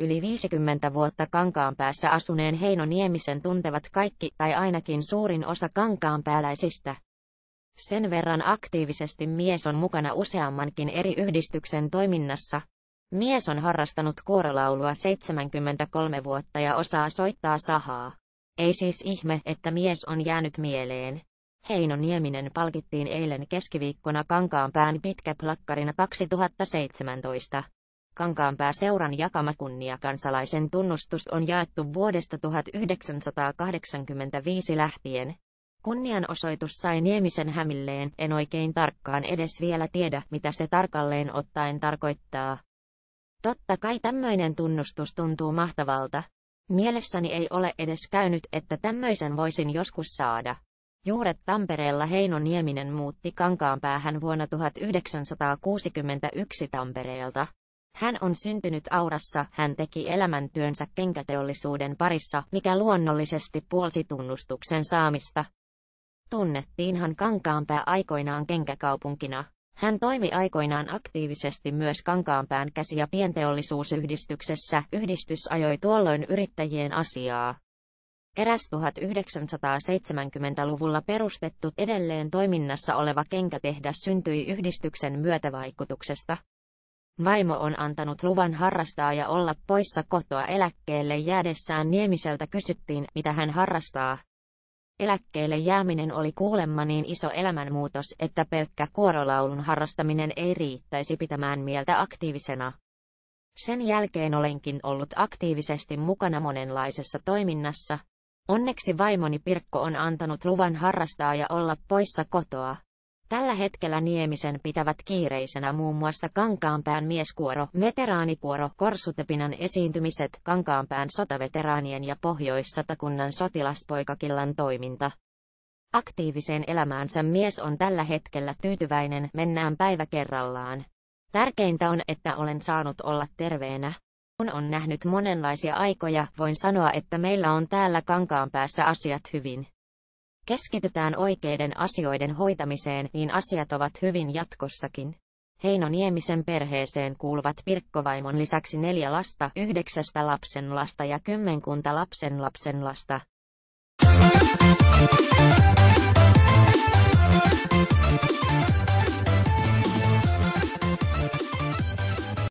yli 50 vuotta Kankaanpäässä asuneen Heino Niemisen tuntevat kaikki tai ainakin suurin osa pääläisistä. Sen verran aktiivisesti mies on mukana useammankin eri yhdistyksen toiminnassa. Mies on harrastanut kuorolaulua 73 vuotta ja osaa soittaa sahaa. Ei siis ihme, että mies on jäänyt mieleen. Heino Nieminen palkittiin eilen keskiviikkona Kankaanpään pitkäplakkarina 2017. Kankaanpää seuran jakama kansalaisen tunnustus on jaettu vuodesta 1985 lähtien. Kunnianosoitus sai Niemisen hämilleen, en oikein tarkkaan edes vielä tiedä, mitä se tarkalleen ottaen tarkoittaa. Totta kai tämmöinen tunnustus tuntuu mahtavalta. Mielessäni ei ole edes käynyt, että tämmöisen voisin joskus saada. Juuret Tampereella Heino Nieminen muutti Kankaanpäähän vuonna 1961 Tampereelta. Hän on syntynyt Aurassa, hän teki elämäntyönsä kenkäteollisuuden parissa, mikä luonnollisesti puolsi tunnustuksen saamista. Tunnettiinhan Kankaanpää aikoinaan kenkäkaupunkina. Hän toimi aikoinaan aktiivisesti myös Kankaanpään käsi- ja pienteollisuusyhdistyksessä. Yhdistys ajoi tuolloin yrittäjien asiaa. Eräs 1970-luvulla perustettu edelleen toiminnassa oleva kenkätehdas syntyi yhdistyksen myötävaikutuksesta. Vaimo on antanut luvan harrastaa ja olla poissa kotoa eläkkeelle jäädessään Niemiseltä kysyttiin, mitä hän harrastaa. Eläkkeelle jääminen oli kuulemma niin iso elämänmuutos, että pelkkä kuorolaulun harrastaminen ei riittäisi pitämään mieltä aktiivisena. Sen jälkeen olenkin ollut aktiivisesti mukana monenlaisessa toiminnassa. Onneksi vaimoni Pirkko on antanut luvan harrastaa ja olla poissa kotoa. Tällä hetkellä Niemisen pitävät kiireisenä muun muassa Kankaanpään mieskuoro, veteraanikuoro, Korsutepinan esiintymiset, Kankaanpään sotaveteraanien ja Pohjois-Satakunnan sotilaspoikakillan toiminta. Aktiiviseen elämäänsä mies on tällä hetkellä tyytyväinen, mennään päivä kerrallaan. Tärkeintä on, että olen saanut olla terveenä. Kun on nähnyt monenlaisia aikoja, voin sanoa, että meillä on täällä Kankaanpäässä asiat hyvin keskitytään oikeiden asioiden hoitamiseen, niin asiat ovat hyvin jatkossakin. Heino Niemisen perheeseen kuuluvat Pirkkovaimon lisäksi neljä lasta, yhdeksästä lapsen lasta ja kymmenkunta lapsen lapsen lasta.